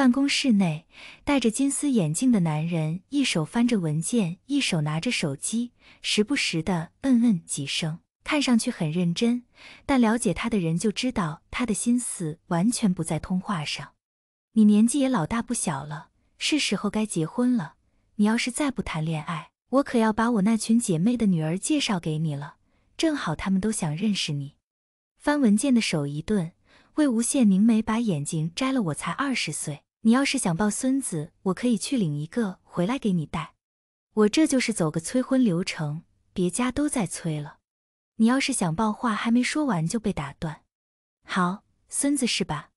办公室内，戴着金丝眼镜的男人一手翻着文件，一手拿着手机，时不时的嗯嗯几声，看上去很认真。但了解他的人就知道他的心思完全不在通话上。你年纪也老大不小了，是时候该结婚了。你要是再不谈恋爱，我可要把我那群姐妹的女儿介绍给你了，正好他们都想认识你。翻文件的手一顿，魏无羡凝眉把眼镜摘了。我才二十岁。你要是想抱孙子，我可以去领一个回来给你带。我这就是走个催婚流程，别家都在催了。你要是想抱，话还没说完就被打断。好，孙子是吧？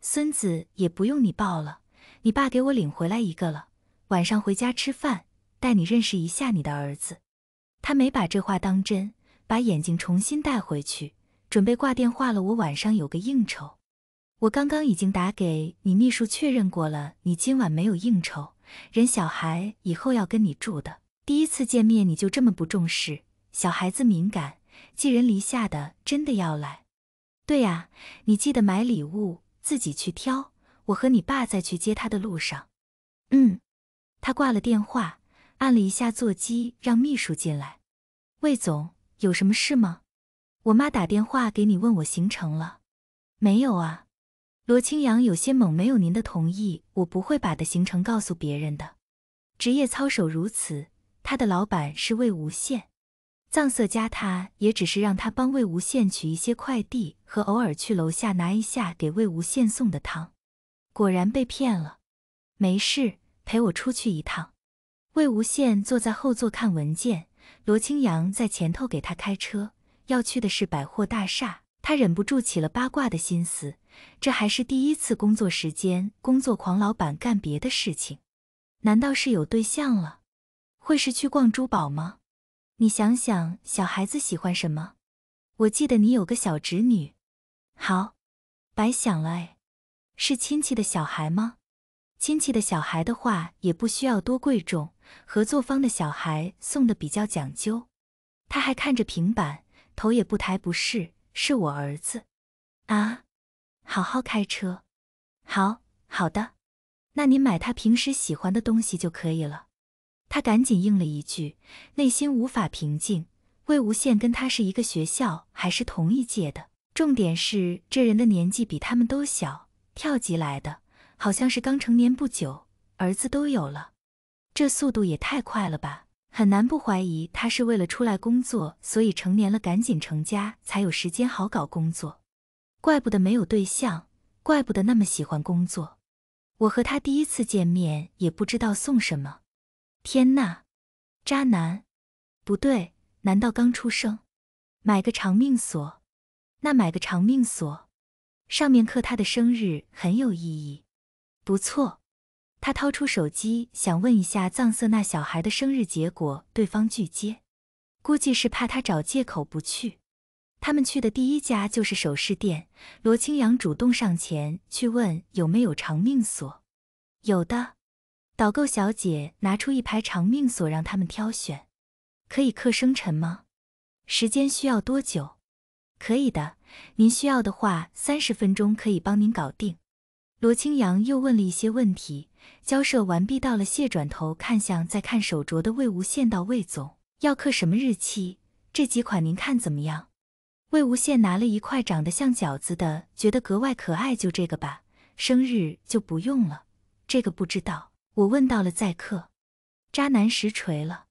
孙子也不用你抱了，你爸给我领回来一个了。晚上回家吃饭，带你认识一下你的儿子。他没把这话当真，把眼睛重新戴回去，准备挂电话了。我晚上有个应酬。我刚刚已经打给你秘书确认过了，你今晚没有应酬，人小孩以后要跟你住的。第一次见面你就这么不重视，小孩子敏感，寄人篱下的真的要来。对呀，你记得买礼物，自己去挑。我和你爸在去接他的路上。嗯。他挂了电话，按了一下座机，让秘书进来。魏总有什么事吗？我妈打电话给你问我行程了，没有啊？罗青阳有些懵，没有您的同意，我不会把的行程告诉别人的。职业操守如此。他的老板是魏无羡，藏色加他也只是让他帮魏无羡取一些快递和偶尔去楼下拿一下给魏无羡送的汤。果然被骗了。没事，陪我出去一趟。魏无羡坐在后座看文件，罗青阳在前头给他开车，要去的是百货大厦。他忍不住起了八卦的心思，这还是第一次工作时间，工作狂老板干别的事情，难道是有对象了？会是去逛珠宝吗？你想想，小孩子喜欢什么？我记得你有个小侄女，好，白想了哎，是亲戚的小孩吗？亲戚的小孩的话也不需要多贵重，合作方的小孩送的比较讲究。他还看着平板，头也不抬，不是。是我儿子啊，好好开车，好好的。那您买他平时喜欢的东西就可以了。他赶紧应了一句，内心无法平静。魏无羡跟他是一个学校，还是同一届的。重点是这人的年纪比他们都小，跳级来的，好像是刚成年不久，儿子都有了。这速度也太快了吧！很难不怀疑他是为了出来工作，所以成年了赶紧成家，才有时间好搞工作。怪不得没有对象，怪不得那么喜欢工作。我和他第一次见面，也不知道送什么。天呐，渣男！不对，难道刚出生？买个长命锁？那买个长命锁，上面刻他的生日很有意义。不错。他掏出手机想问一下藏色那小孩的生日，结果对方拒接，估计是怕他找借口不去。他们去的第一家就是首饰店，罗青阳主动上前去问有没有长命锁，有的，导购小姐拿出一排长命锁让他们挑选，可以刻生辰吗？时间需要多久？可以的，您需要的话，三十分钟可以帮您搞定。罗青阳又问了一些问题。交涉完毕，到了谢转头看向在看手镯的魏无羡，道：“魏总要刻什么日期？这几款您看怎么样？”魏无羡拿了一块长得像饺子的，觉得格外可爱，就这个吧。生日就不用了，这个不知道。我问到了再刻。渣男实锤了，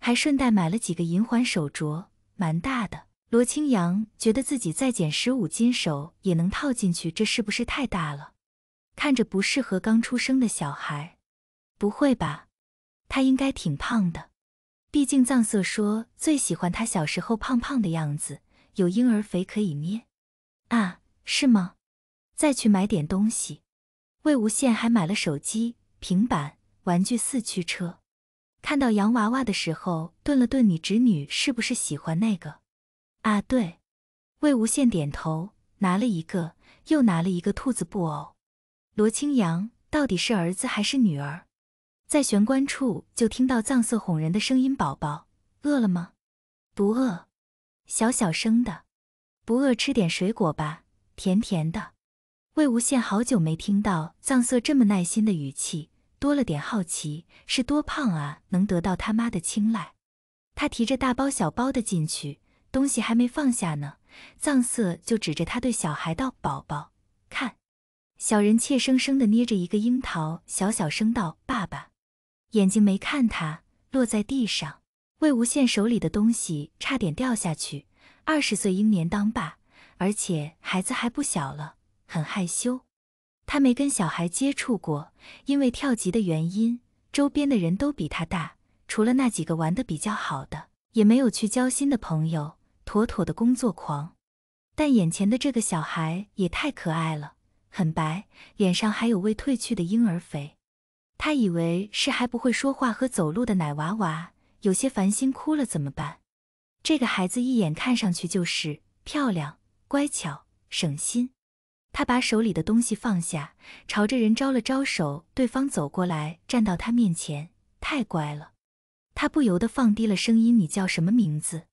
还顺带买了几个银环手镯，蛮大的。罗青阳觉得自己再减十五斤，手也能套进去，这是不是太大了？看着不适合刚出生的小孩，不会吧？他应该挺胖的，毕竟藏色说最喜欢他小时候胖胖的样子，有婴儿肥可以捏。啊，是吗？再去买点东西。魏无羡还买了手机、平板、玩具四驱车。看到洋娃娃的时候顿了顿：“你侄女是不是喜欢那个？”啊，对。魏无羡点头，拿了一个，又拿了一个兔子布偶。罗青阳到底是儿子还是女儿？在玄关处就听到藏色哄人的声音：“宝宝饿了吗？不饿，小小声的，不饿，吃点水果吧，甜甜的。”魏无羡好久没听到藏色这么耐心的语气，多了点好奇：是多胖啊，能得到他妈的青睐？他提着大包小包的进去，东西还没放下呢，藏色就指着他对小孩道：“宝宝。”小人怯生生地捏着一个樱桃，小小声道：“爸爸。”眼睛没看他，落在地上。魏无羡手里的东西差点掉下去。二十岁英年当爸，而且孩子还不小了，很害羞。他没跟小孩接触过，因为跳级的原因，周边的人都比他大，除了那几个玩得比较好的，也没有去交心的朋友，妥妥的工作狂。但眼前的这个小孩也太可爱了。很白，脸上还有未褪去的婴儿肥，他以为是还不会说话和走路的奶娃娃，有些烦心，哭了怎么办？这个孩子一眼看上去就是漂亮、乖巧、省心。他把手里的东西放下，朝着人招了招手，对方走过来，站到他面前，太乖了。他不由得放低了声音：“你叫什么名字？”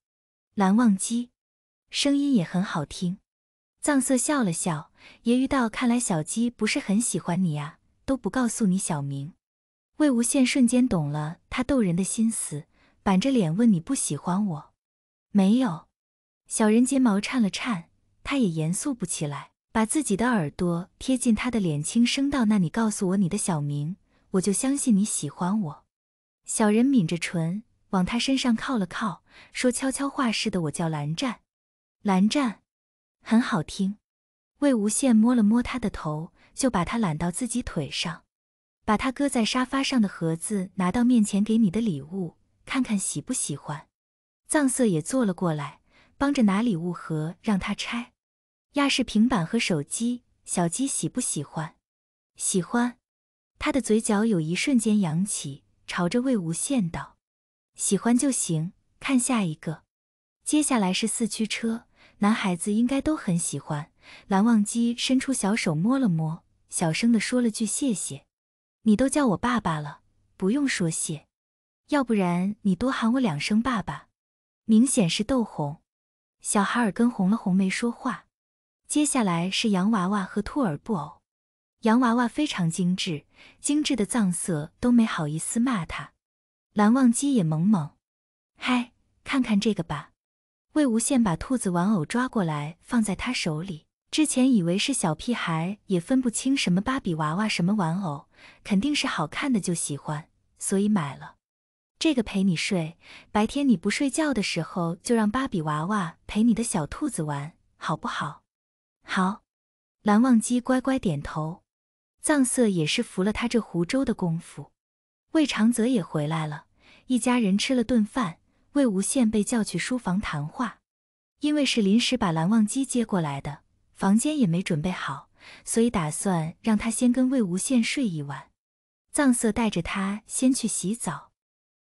蓝忘机，声音也很好听。藏色笑了笑，揶揄道：“看来小鸡不是很喜欢你呀，都不告诉你小名。”魏无羡瞬间懂了他逗人的心思，板着脸问：“你不喜欢我？”“没有。”小人睫毛颤了颤，他也严肃不起来，把自己的耳朵贴近他的脸，轻声道：“那你告诉我你的小名，我就相信你喜欢我。”小人抿着唇，往他身上靠了靠，说悄悄话似的：“我叫蓝湛，蓝湛。”很好听，魏无羡摸了摸他的头，就把他揽到自己腿上，把他搁在沙发上的盒子拿到面前，给你的礼物，看看喜不喜欢。藏色也坐了过来，帮着拿礼物盒，让他拆。亚视平板和手机，小鸡喜不喜欢？喜欢，他的嘴角有一瞬间扬起，朝着魏无羡道：“喜欢就行，看下一个。接下来是四驱车。”男孩子应该都很喜欢。蓝忘机伸出小手摸了摸，小声的说了句谢谢。你都叫我爸爸了，不用说谢。要不然你多喊我两声爸爸。明显是逗红小孩儿跟红了红没说话。接下来是洋娃娃和兔儿布偶。洋娃娃非常精致，精致的藏色都没好意思骂他。蓝忘机也懵懵。嗨，看看这个吧。魏无羡把兔子玩偶抓过来，放在他手里。之前以为是小屁孩，也分不清什么芭比娃娃，什么玩偶，肯定是好看的就喜欢，所以买了。这个陪你睡，白天你不睡觉的时候，就让芭比娃娃陪你的小兔子玩，好不好？好。蓝忘机乖乖点头。藏色也是服了他这湖州的功夫。魏长泽也回来了，一家人吃了顿饭。魏无羡被叫去书房谈话，因为是临时把蓝忘机接过来的，房间也没准备好，所以打算让他先跟魏无羡睡一晚。藏色带着他先去洗澡。